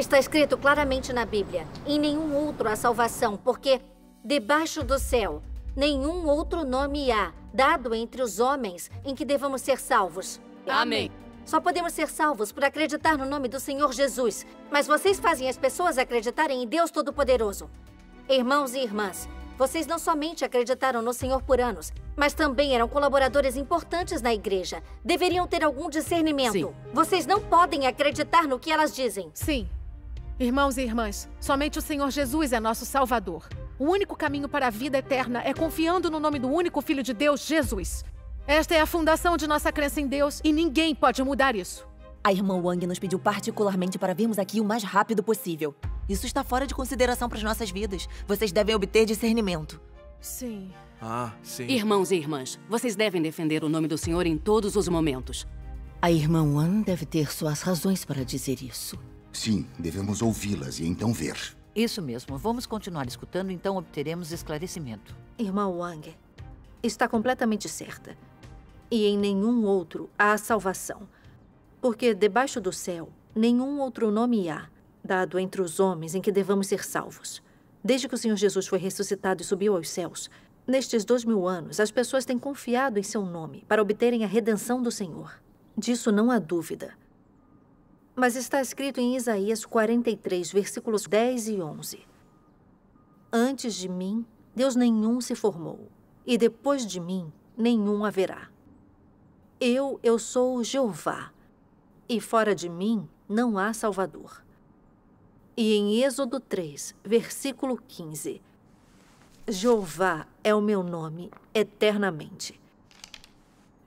Está escrito claramente na Bíblia: em nenhum outro há salvação, porque debaixo do céu nenhum outro nome há dado entre os homens em que devamos ser salvos. Amém. Só podemos ser salvos por acreditar no nome do Senhor Jesus. Mas vocês fazem as pessoas acreditarem em Deus Todo-Poderoso. Irmãos e irmãs, vocês não somente acreditaram no Senhor por anos, mas também eram colaboradores importantes na igreja. Deveriam ter algum discernimento. Sim. Vocês não podem acreditar no que elas dizem. Sim. Irmãos e irmãs, somente o Senhor Jesus é nosso Salvador. O único caminho para a vida eterna é confiando no nome do único Filho de Deus, Jesus. Esta é a fundação de nossa crença em Deus e ninguém pode mudar isso. A irmã Wang nos pediu particularmente para virmos aqui o mais rápido possível. Isso está fora de consideração para as nossas vidas. Vocês devem obter discernimento. Sim. Ah, sim. Irmãos e irmãs, vocês devem defender o nome do Senhor em todos os momentos. A irmã Wang deve ter suas razões para dizer isso. Sim, devemos ouvi-las e então ver. Isso mesmo. Vamos continuar escutando, então obteremos esclarecimento. Irmã Wang, está completamente certa. E em nenhum outro há salvação. Porque debaixo do céu, nenhum outro nome há, dado entre os homens em que devamos ser salvos. Desde que o Senhor Jesus foi ressuscitado e subiu aos céus, nestes dois mil anos, as pessoas têm confiado em seu nome para obterem a redenção do Senhor. Disso não há dúvida. Mas está escrito em Isaías 43, versículos 10 e 11. Antes de mim, Deus nenhum se formou, e depois de mim, nenhum haverá. Eu, eu sou Jeová, e fora de mim não há Salvador. E em Êxodo 3, versículo 15: Jeová é o meu nome eternamente.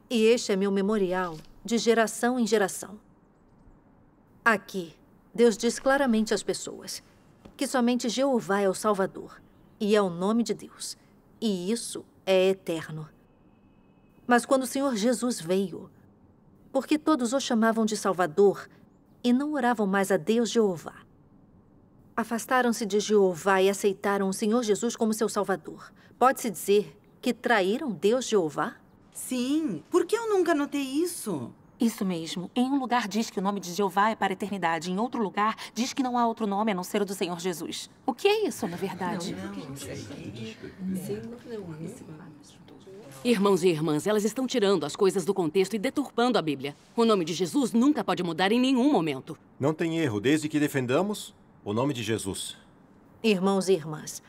E este é meu memorial de geração em geração. Aqui, Deus diz claramente às pessoas que somente Jeová é o Salvador e é o nome de Deus, e isso é eterno. Mas quando o Senhor Jesus veio, porque todos o chamavam de Salvador e não oravam mais a Deus Jeová. Afastaram-se de Jeová e aceitaram o Senhor Jesus como seu Salvador. Pode-se dizer que traíram Deus Jeová? Sim, por que eu nunca notei isso? Isso mesmo. Em um lugar diz que o nome de Jeová é para a eternidade, em outro lugar diz que não há outro nome a não ser o do Senhor Jesus. O que é isso, na verdade? Não, não, Irmãos e irmãs, elas estão tirando as coisas do contexto e deturpando a Bíblia. O nome de Jesus nunca pode mudar em nenhum momento. Não tem erro, desde que defendamos o nome de Jesus. Irmãos e irmãs,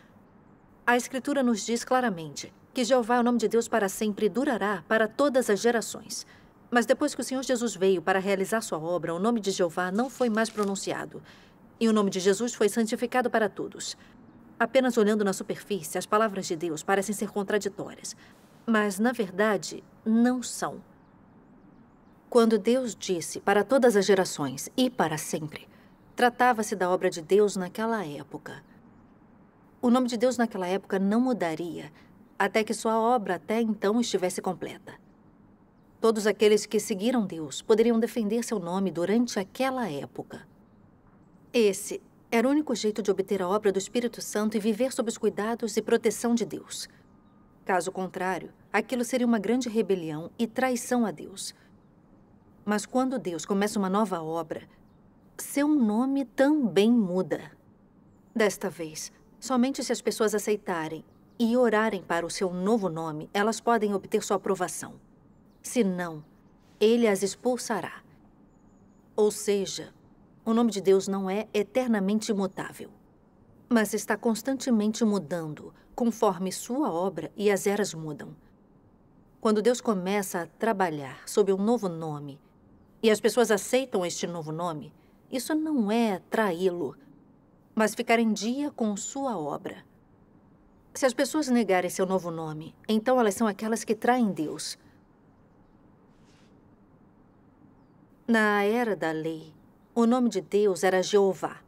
a Escritura nos diz claramente que Jeová, é o nome de Deus para sempre, durará para todas as gerações. Mas depois que o Senhor Jesus veio para realizar sua obra, o nome de Jeová não foi mais pronunciado. E o nome de Jesus foi santificado para todos. Apenas olhando na superfície, as palavras de Deus parecem ser contraditórias. Mas, na verdade, não são. Quando Deus disse para todas as gerações e para sempre, tratava-se da obra de Deus naquela época. O nome de Deus naquela época não mudaria até que sua obra até então estivesse completa. Todos aqueles que seguiram Deus poderiam defender seu nome durante aquela época. Esse era o único jeito de obter a obra do Espírito Santo e viver sob os cuidados e proteção de Deus. Caso contrário, aquilo seria uma grande rebelião e traição a Deus. Mas quando Deus começa uma nova obra, seu nome também muda. Desta vez, somente se as pessoas aceitarem e orarem para o seu novo nome, elas podem obter sua aprovação. Senão, ele as expulsará. Ou seja, o nome de Deus não é eternamente imutável, mas está constantemente mudando, conforme sua obra e as eras mudam. Quando Deus começa a trabalhar sob um novo nome e as pessoas aceitam este novo nome, isso não é traí-lo, mas ficar em dia com sua obra. Se as pessoas negarem seu novo nome, então elas são aquelas que traem Deus. Na era da lei, o nome de Deus era Jeová.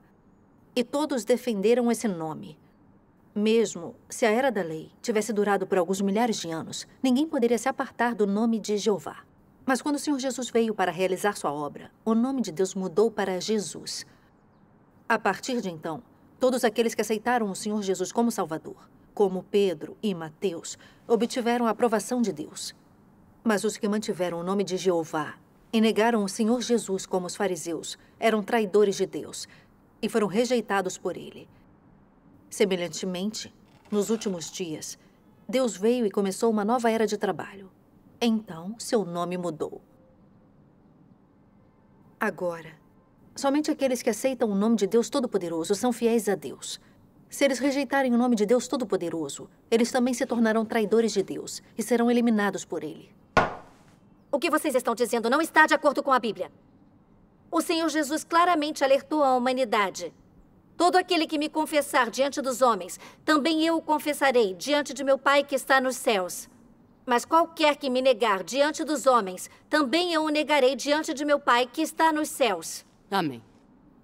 E todos defenderam esse nome. Mesmo se a era da lei tivesse durado por alguns milhares de anos, ninguém poderia se apartar do nome de Jeová. Mas quando o Senhor Jesus veio para realizar sua obra, o nome de Deus mudou para Jesus. A partir de então, todos aqueles que aceitaram o Senhor Jesus como Salvador, como Pedro e Mateus, obtiveram a aprovação de Deus. Mas os que mantiveram o nome de Jeová e negaram o Senhor Jesus como os fariseus, eram traidores de Deus e foram rejeitados por ele. Semelhantemente, nos últimos dias, Deus veio e começou uma nova era de trabalho. Então, seu nome mudou. Agora, somente aqueles que aceitam o nome de Deus Todo-Poderoso são fiéis a Deus. Se eles rejeitarem o nome de Deus Todo-Poderoso, eles também se tornarão traidores de Deus e serão eliminados por ele. O que vocês estão dizendo não está de acordo com a Bíblia. O Senhor Jesus claramente alertou a humanidade. Todo aquele que me confessar diante dos homens, também eu o confessarei diante de meu Pai que está nos céus. Mas qualquer que me negar diante dos homens, também eu o negarei diante de meu Pai que está nos céus. Amém.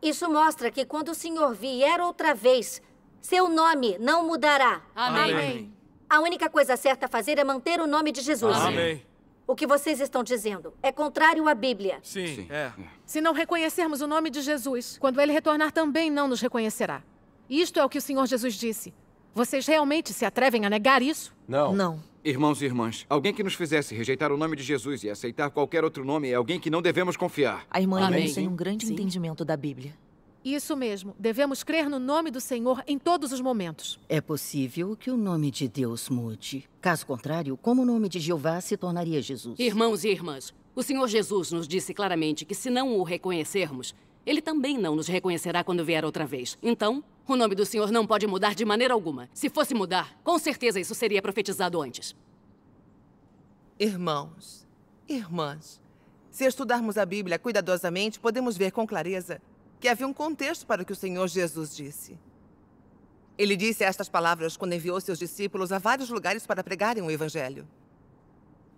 Isso mostra que quando o Senhor vier outra vez, seu nome não mudará. Amém. Amém. A única coisa certa a fazer é manter o nome de Jesus. Amém. O que vocês estão dizendo é contrário à Bíblia. Sim, Sim. É. Se não reconhecermos o nome de Jesus, quando ele retornar também não nos reconhecerá. Isto é o que o Senhor Jesus disse. Vocês realmente se atrevem a negar isso? Não. Não. Irmãos e irmãs, alguém que nos fizesse rejeitar o nome de Jesus e aceitar qualquer outro nome é alguém que não devemos confiar. A irmã Amém. tem um grande Sim. entendimento da Bíblia. Isso mesmo. Devemos crer no nome do Senhor em todos os momentos. É possível que o nome de Deus mude. Caso contrário, como o nome de Jeová se tornaria Jesus? Irmãos e irmãs, o Senhor Jesus nos disse claramente que se não o reconhecermos, ele também não nos reconhecerá quando vier outra vez. Então, o nome do Senhor não pode mudar de maneira alguma. Se fosse mudar, com certeza isso seria profetizado antes. Irmãos, irmãs, se estudarmos a Bíblia cuidadosamente, podemos ver com clareza que havia um contexto para o que o Senhor Jesus disse. Ele disse estas palavras quando enviou seus discípulos a vários lugares para pregarem o Evangelho.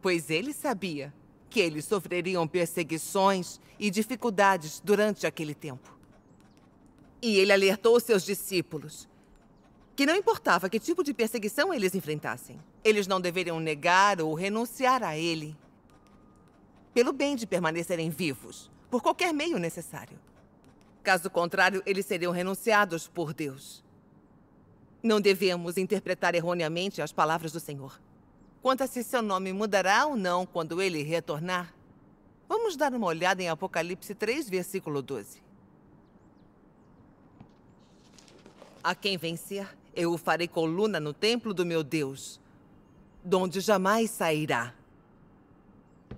Pois ele sabia que eles sofreriam perseguições e dificuldades durante aquele tempo. E ele alertou seus discípulos que não importava que tipo de perseguição eles enfrentassem, eles não deveriam negar ou renunciar a ele, pelo bem de permanecerem vivos, por qualquer meio necessário. Caso contrário, eles seriam renunciados por Deus. Não devemos interpretar erroneamente as palavras do Senhor. Quanto a se seu nome mudará ou não quando ele retornar, vamos dar uma olhada em Apocalipse 3, versículo 12. A quem vencer, eu o farei coluna no templo do meu Deus, donde jamais sairá.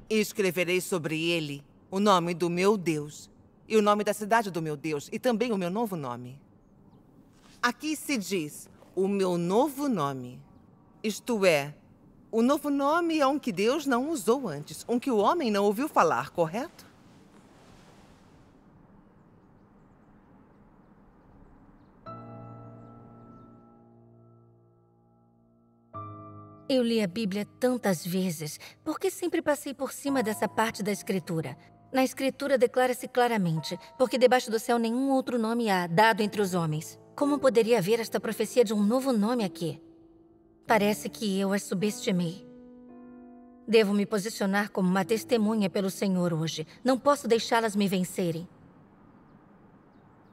E escreverei sobre ele o nome do meu Deus e o nome da cidade do meu Deus, e também o meu novo nome. Aqui se diz o meu novo nome. Isto é, o novo nome é um que Deus não usou antes, um que o homem não ouviu falar, correto? Eu li a Bíblia tantas vezes, porque sempre passei por cima dessa parte da Escritura. Na Escritura declara-se claramente: porque debaixo do céu nenhum outro nome há dado entre os homens. Como poderia haver esta profecia de um novo nome aqui? Parece que eu as subestimei. Devo me posicionar como uma testemunha pelo Senhor hoje. Não posso deixá-las me vencerem.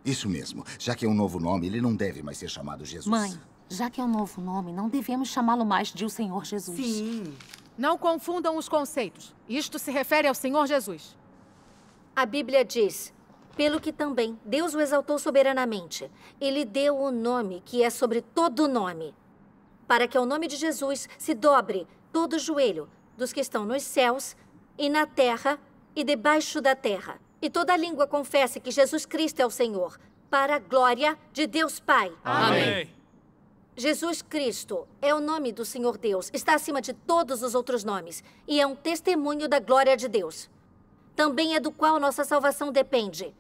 Isso mesmo. Já que é um novo nome, ele não deve mais ser chamado Jesus. Mãe, já que é um novo nome, não devemos chamá-lo mais de o Senhor Jesus. Sim. Não confundam os conceitos. Isto se refere ao Senhor Jesus. A Bíblia diz: pelo que também Deus o exaltou soberanamente, ele deu o nome que é sobre todo nome, para que ao nome de Jesus se dobre todo joelho dos que estão nos céus e na terra e debaixo da terra, e toda língua confesse que Jesus Cristo é o Senhor, para a glória de Deus Pai. Amém. Jesus Cristo é o nome do Senhor Deus, está acima de todos os outros nomes e é um testemunho da glória de Deus também é do qual nossa salvação depende.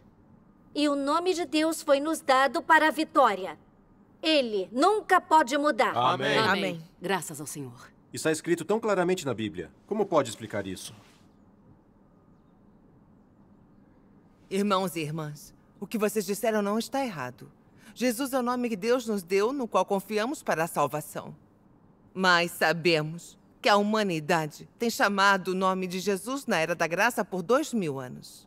E o nome de Deus foi nos dado para a vitória. Ele nunca pode mudar. Amém. Amém. Amém. Graças ao Senhor. Está escrito tão claramente na Bíblia. Como pode explicar isso? Irmãos e irmãs, o que vocês disseram não está errado. Jesus é o nome que Deus nos deu, no qual confiamos para a salvação. Mas sabemos que a humanidade tem chamado o nome de Jesus na Era da Graça por dois mil anos.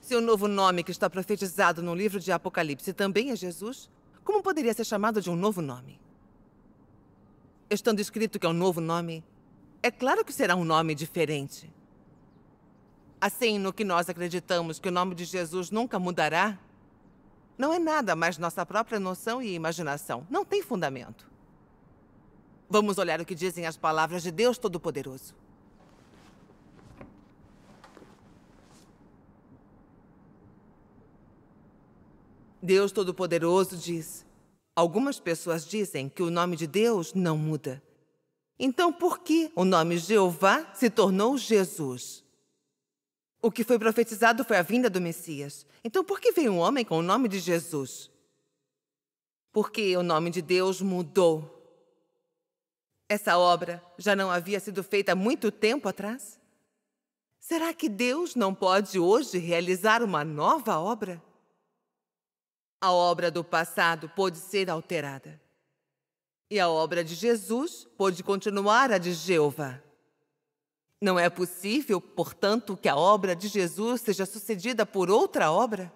Se o novo nome que está profetizado no livro de Apocalipse também é Jesus, como poderia ser chamado de um novo nome? Estando escrito que é um novo nome, é claro que será um nome diferente. Assim, no que nós acreditamos que o nome de Jesus nunca mudará, não é nada mais nossa própria noção e imaginação. Não tem fundamento. Vamos olhar o que dizem as palavras de Deus Todo-Poderoso. Deus Todo-Poderoso diz: Algumas pessoas dizem que o nome de Deus não muda. Então, por que o nome Jeová se tornou Jesus? O que foi profetizado foi a vinda do Messias. Então, por que veio um homem com o nome de Jesus? Porque o nome de Deus mudou. Essa obra já não havia sido feita há muito tempo atrás? Será que Deus não pode hoje realizar uma nova obra? A obra do passado pôde ser alterada. E a obra de Jesus pôde continuar a de Jeová. Não é possível, portanto, que a obra de Jesus seja sucedida por outra obra?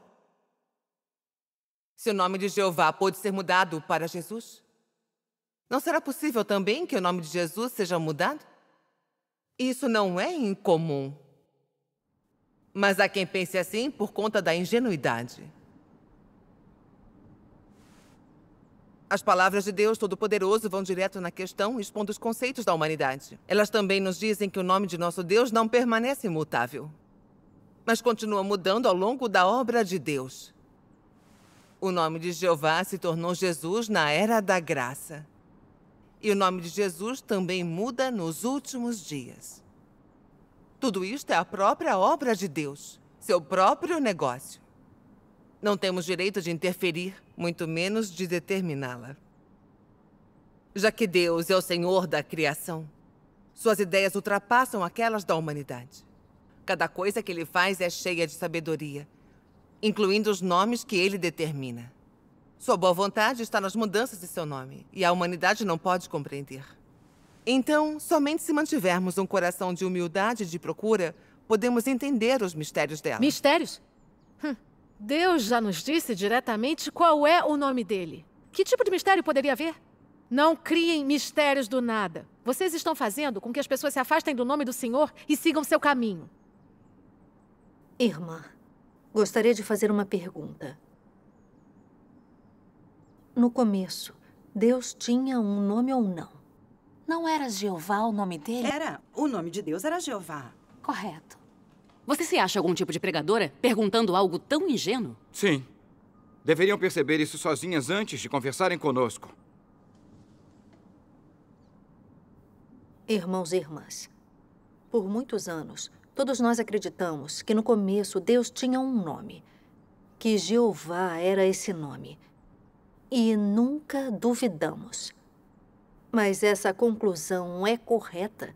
Se o nome de Jeová pôde ser mudado para Jesus? Não será possível também que o nome de Jesus seja mudado? Isso não é incomum. Mas há quem pense assim por conta da ingenuidade. As palavras de Deus Todo-Poderoso vão direto na questão, expondo os conceitos da humanidade. Elas também nos dizem que o nome de nosso Deus não permanece imutável, mas continua mudando ao longo da obra de Deus. O nome de Jeová se tornou Jesus na era da graça. E o nome de Jesus também muda nos últimos dias. Tudo isto é a própria obra de Deus, seu próprio negócio. Não temos direito de interferir, muito menos de determiná-la. Já que Deus é o Senhor da criação, suas ideias ultrapassam aquelas da humanidade. Cada coisa que ele faz é cheia de sabedoria, incluindo os nomes que ele determina. Sua boa vontade está nas mudanças de seu nome, e a humanidade não pode compreender. Então, somente se mantivermos um coração de humildade e de procura, podemos entender os mistérios dela. Mistérios? Hum. Deus já nos disse diretamente qual é o nome dele. Que tipo de mistério poderia haver? Não criem mistérios do nada. Vocês estão fazendo com que as pessoas se afastem do nome do Senhor e sigam seu caminho. Irmã, gostaria de fazer uma pergunta no começo, Deus tinha um nome ou não? Não era Jeová o nome dele? Era. O nome de Deus era Jeová. Correto. Você se acha algum tipo de pregadora perguntando algo tão ingênuo? Sim. Deveriam perceber isso sozinhas antes de conversarem conosco. Irmãos e irmãs, por muitos anos, todos nós acreditamos que no começo Deus tinha um nome. Que Jeová era esse nome e nunca duvidamos. Mas essa conclusão é correta.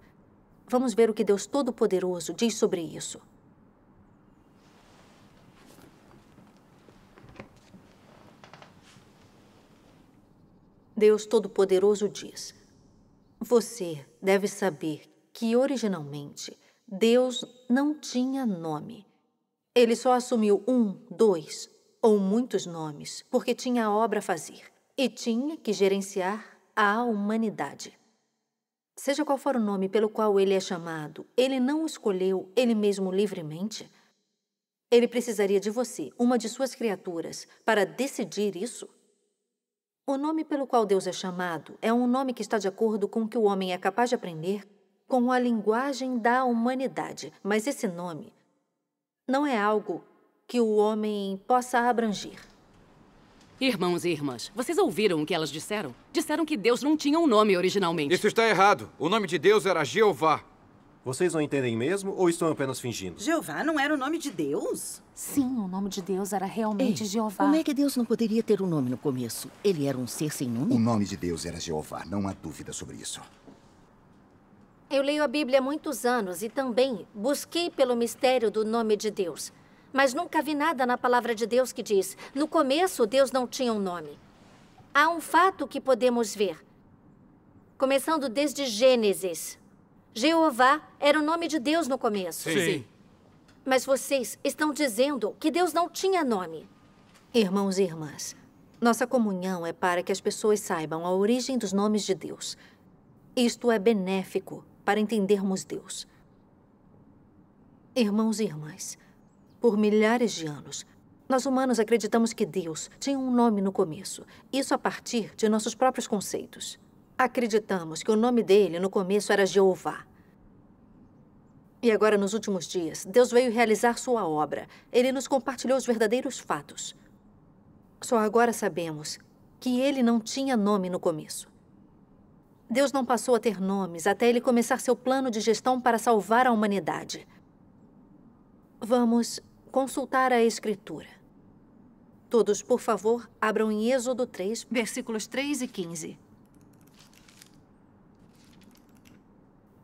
Vamos ver o que Deus Todo-Poderoso diz sobre isso. Deus Todo-Poderoso diz: Você deve saber que originalmente Deus não tinha nome. Ele só assumiu um, dois, ou muitos nomes, porque tinha obra a fazer e tinha que gerenciar a humanidade. Seja qual for o nome pelo qual ele é chamado, ele não o escolheu ele mesmo livremente? Ele precisaria de você, uma de suas criaturas, para decidir isso? O nome pelo qual Deus é chamado é um nome que está de acordo com o que o homem é capaz de aprender com a linguagem da humanidade, mas esse nome não é algo que o homem possa abranger. Irmãos e irmãs, vocês ouviram o que elas disseram? Disseram que Deus não tinha um nome originalmente. Isso está errado. O nome de Deus era Jeová. Vocês não entendem mesmo ou estão apenas fingindo? Jeová não era o nome de Deus? Sim, o nome de Deus era realmente Ei, Jeová. Como é que Deus não poderia ter um nome no começo? Ele era um ser sem nome? O nome de Deus era Jeová, não há dúvida sobre isso. Eu leio a Bíblia há muitos anos e também busquei pelo mistério do nome de Deus mas nunca vi nada na palavra de Deus que diz: no começo Deus não tinha um nome. Há um fato que podemos ver. Começando desde Gênesis. Jeová era o nome de Deus no começo. Sim. Sim. Mas vocês estão dizendo que Deus não tinha nome. Irmãos e irmãs, nossa comunhão é para que as pessoas saibam a origem dos nomes de Deus. Isto é benéfico para entendermos Deus. Irmãos e irmãs, por milhares de anos, nós humanos acreditamos que Deus tinha um nome no começo, isso a partir de nossos próprios conceitos. Acreditamos que o nome dele no começo era Jeová. E agora, nos últimos dias, Deus veio realizar sua obra. Ele nos compartilhou os verdadeiros fatos. Só agora sabemos que ele não tinha nome no começo. Deus não passou a ter nomes até ele começar seu plano de gestão para salvar a humanidade. Vamos consultar a Escritura. Todos, por favor, abram em Êxodo 3, versículos 3 e 15.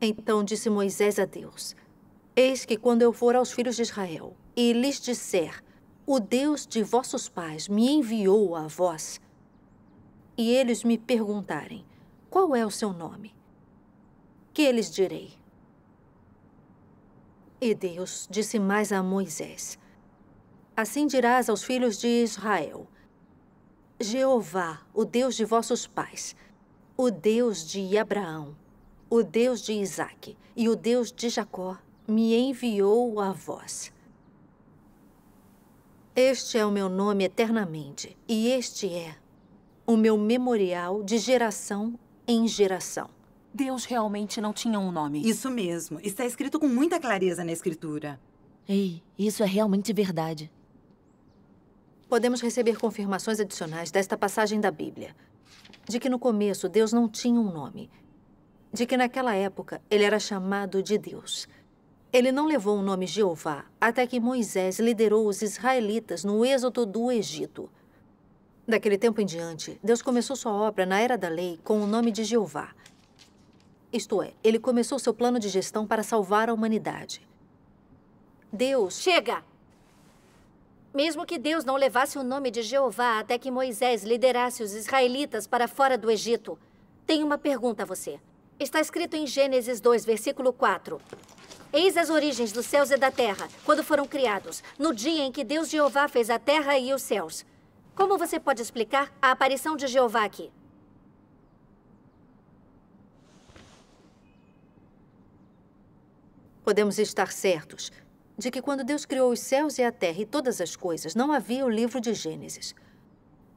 Então disse Moisés a Deus: Eis que quando eu for aos filhos de Israel e lhes disser: O Deus de vossos pais me enviou a vós, e eles me perguntarem: Qual é o seu nome? Que eles direi: e Deus disse mais a Moisés: Assim dirás aos filhos de Israel: Jeová, o Deus de vossos pais, o Deus de Abraão, o Deus de Isaque e o Deus de Jacó, me enviou a vós. Este é o meu nome eternamente, e este é o meu memorial de geração em geração. Deus realmente não tinha um nome. Isso mesmo. Está escrito com muita clareza na escritura. Ei, isso é realmente verdade. Podemos receber confirmações adicionais desta passagem da Bíblia. De que no começo Deus não tinha um nome. De que naquela época ele era chamado de Deus. Ele não levou o nome Jeová até que Moisés liderou os israelitas no êxodo do Egito. Daquele tempo em diante, Deus começou sua obra na Era da Lei com o nome de Jeová. Isto é, ele começou seu plano de gestão para salvar a humanidade. Deus. Chega! Mesmo que Deus não levasse o nome de Jeová até que Moisés liderasse os israelitas para fora do Egito, tenho uma pergunta a você. Está escrito em Gênesis 2, versículo 4. Eis as origens dos céus e da terra, quando foram criados, no dia em que Deus Jeová fez a terra e os céus. Como você pode explicar a aparição de Jeová aqui? Podemos estar certos de que quando Deus criou os céus e a terra e todas as coisas, não havia o livro de Gênesis.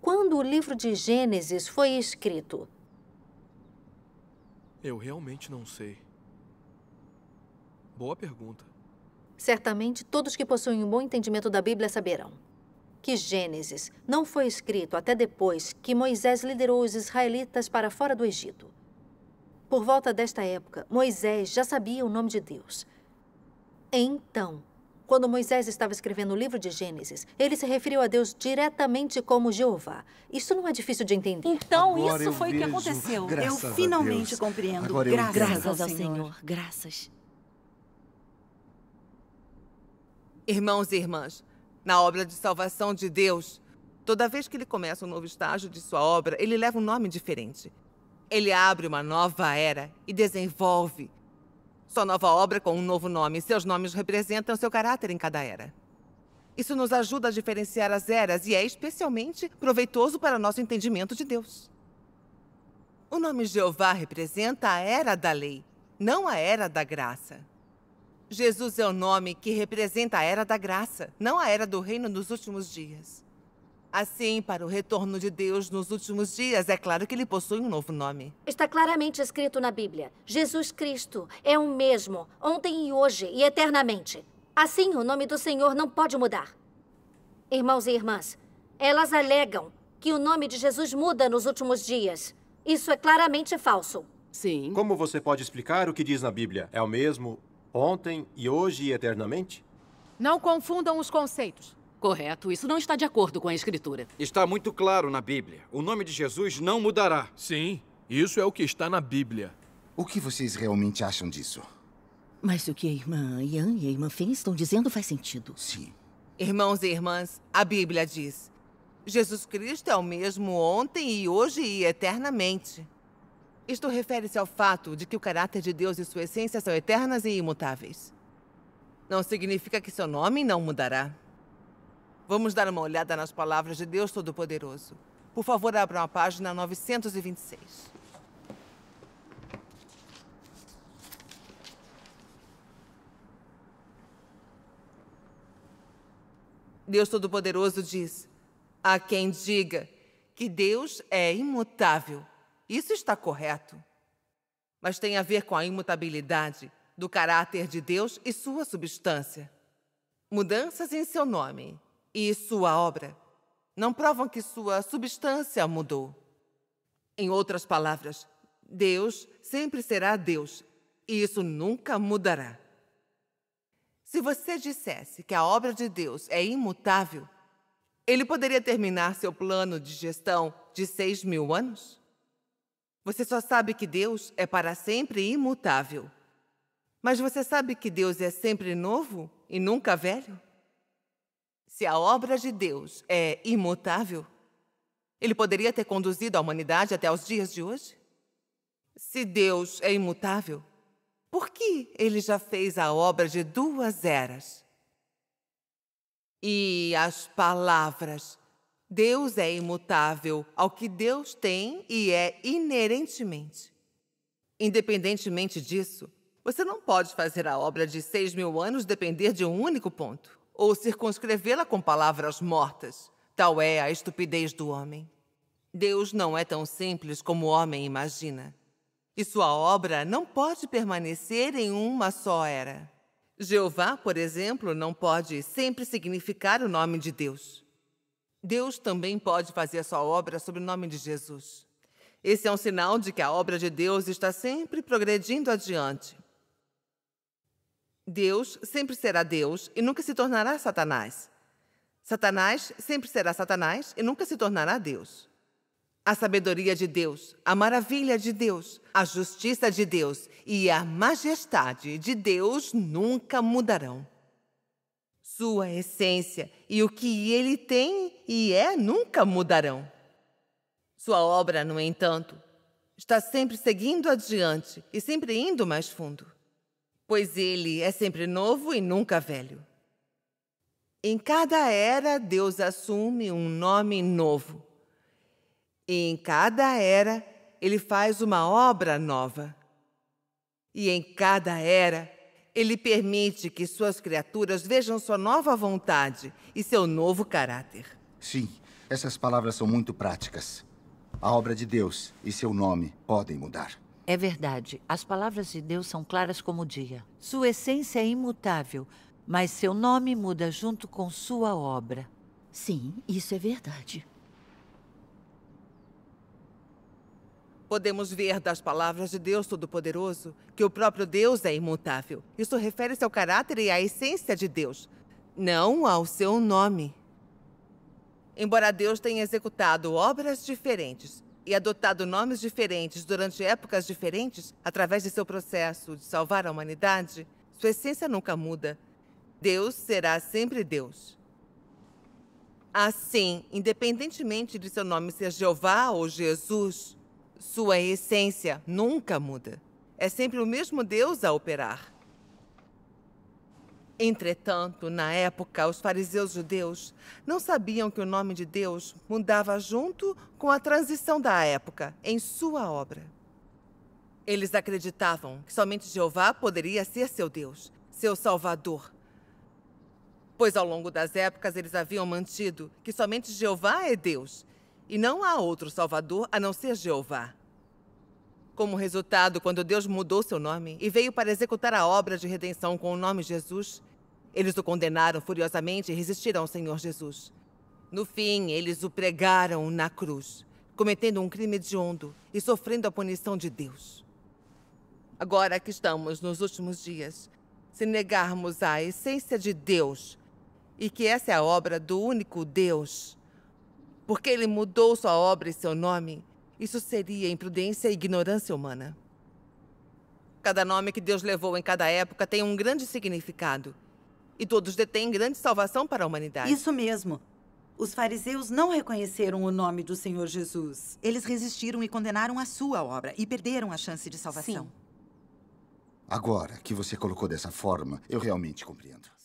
Quando o livro de Gênesis foi escrito? Eu realmente não sei. Boa pergunta. Certamente todos que possuem um bom entendimento da Bíblia saberão que Gênesis não foi escrito até depois que Moisés liderou os israelitas para fora do Egito. Por volta desta época, Moisés já sabia o nome de Deus então, quando Moisés estava escrevendo o livro de Gênesis, ele se referiu a Deus diretamente como Jeová. Isso não é difícil de entender. Então, Agora isso foi o que aconteceu. Eu finalmente compreendo. Agora graças, graças ao, Senhor. Graças. Irmãos e irmãs, na obra de salvação de Deus, toda vez que ele começa um novo estágio de sua obra, ele leva um nome diferente. Ele abre uma nova era e desenvolve, sua nova obra com um novo nome. Seus nomes representam seu caráter em cada era. Isso nos ajuda a diferenciar as eras e é especialmente proveitoso para nosso entendimento de Deus. O nome Jeová representa a era da lei, não a era da graça. Jesus é o nome que representa a era da graça, não a era do reino nos últimos dias. Assim, para o retorno de Deus nos últimos dias, é claro que ele possui um novo nome. Está claramente escrito na Bíblia: Jesus Cristo é o mesmo, ontem e hoje e eternamente. Assim, o nome do Senhor não pode mudar. Irmãos e irmãs, elas alegam que o nome de Jesus muda nos últimos dias. Isso é claramente falso. Sim. Como você pode explicar o que diz na Bíblia? É o mesmo ontem e hoje e eternamente? Não confundam os conceitos. Correto. Isso não está de acordo com a Escritura. Está muito claro na Bíblia. O nome de Jesus não mudará. Sim, isso é o que está na Bíblia. O que vocês realmente acham disso? Mas o que a irmã Ian e a irmã Finn estão dizendo faz sentido. Sim. Irmãos e irmãs, a Bíblia diz: Jesus Cristo é o mesmo ontem e hoje e eternamente. Isto refere-se ao fato de que o caráter de Deus e sua essência são eternas e imutáveis. Não significa que seu nome não mudará. Vamos dar uma olhada nas palavras de Deus Todo-Poderoso. Por favor, abram a página 926. Deus Todo-Poderoso diz: a quem diga que Deus é imutável, isso está correto. Mas tem a ver com a imutabilidade do caráter de Deus e sua substância. Mudanças em seu nome e sua obra não provam que sua substância mudou. Em outras palavras, Deus sempre será Deus e isso nunca mudará. Se você dissesse que a obra de Deus é imutável, ele poderia terminar seu plano de gestão de seis mil anos? Você só sabe que Deus é para sempre imutável. Mas você sabe que Deus é sempre novo e nunca velho? Se a obra de Deus é imutável, ele poderia ter conduzido a humanidade até os dias de hoje? Se Deus é imutável, por que ele já fez a obra de duas eras? E as palavras. Deus é imutável ao que Deus tem e é inerentemente. Independentemente disso, você não pode fazer a obra de seis mil anos depender de um único ponto ou circunscrevê-la com palavras mortas. Tal é a estupidez do homem. Deus não é tão simples como o homem imagina. E sua obra não pode permanecer em uma só era. Jeová, por exemplo, não pode sempre significar o nome de Deus. Deus também pode fazer sua obra sob o nome de Jesus. Esse é um sinal de que a obra de Deus está sempre progredindo adiante, Deus sempre será Deus e nunca se tornará Satanás. Satanás sempre será Satanás e nunca se tornará Deus. A sabedoria de Deus, a maravilha de Deus, a justiça de Deus e a majestade de Deus nunca mudarão. Sua essência e o que ele tem e é nunca mudarão. Sua obra, no entanto, está sempre seguindo adiante e sempre indo mais fundo pois ele é sempre novo e nunca velho. Em cada era, Deus assume um nome novo. E em cada era, ele faz uma obra nova. E em cada era, ele permite que suas criaturas vejam sua nova vontade e seu novo caráter. Sim, essas palavras são muito práticas. A obra de Deus e seu nome podem mudar. É verdade, as palavras de Deus são claras como o dia. Sua essência é imutável, mas seu nome muda junto com sua obra. Sim, isso é verdade. Podemos ver das palavras de Deus Todo-Poderoso que o próprio Deus é imutável. Isso refere-se ao caráter e à essência de Deus, não ao seu nome. Embora Deus tenha executado obras diferentes, e adotado nomes diferentes durante épocas diferentes, através de seu processo de salvar a humanidade, sua essência nunca muda. Deus será sempre Deus. Assim, independentemente de seu nome ser Jeová ou Jesus, sua essência nunca muda. É sempre o mesmo Deus a operar. Entretanto, na época, os fariseus judeus não sabiam que o nome de Deus mudava junto com a transição da época em sua obra. Eles acreditavam que somente Jeová poderia ser seu Deus, seu Salvador. Pois ao longo das épocas eles haviam mantido que somente Jeová é Deus e não há outro Salvador a não ser Jeová. Como resultado, quando Deus mudou seu nome e veio para executar a obra de redenção com o nome Jesus, eles o condenaram furiosamente e resistiram ao Senhor Jesus. No fim, eles o pregaram na cruz, cometendo um crime hediondo e sofrendo a punição de Deus. Agora que estamos nos últimos dias, se negarmos a essência de Deus e que essa é a obra do único Deus, porque ele mudou sua obra e seu nome, isso seria imprudência e ignorância humana. Cada nome que Deus levou em cada época tem um grande significado e todos detêm grande salvação para a humanidade. Isso mesmo. Os fariseus não reconheceram o nome do Senhor Jesus. Eles resistiram e condenaram a sua obra e perderam a chance de salvação. Sim. Agora que você colocou dessa forma, eu realmente compreendo.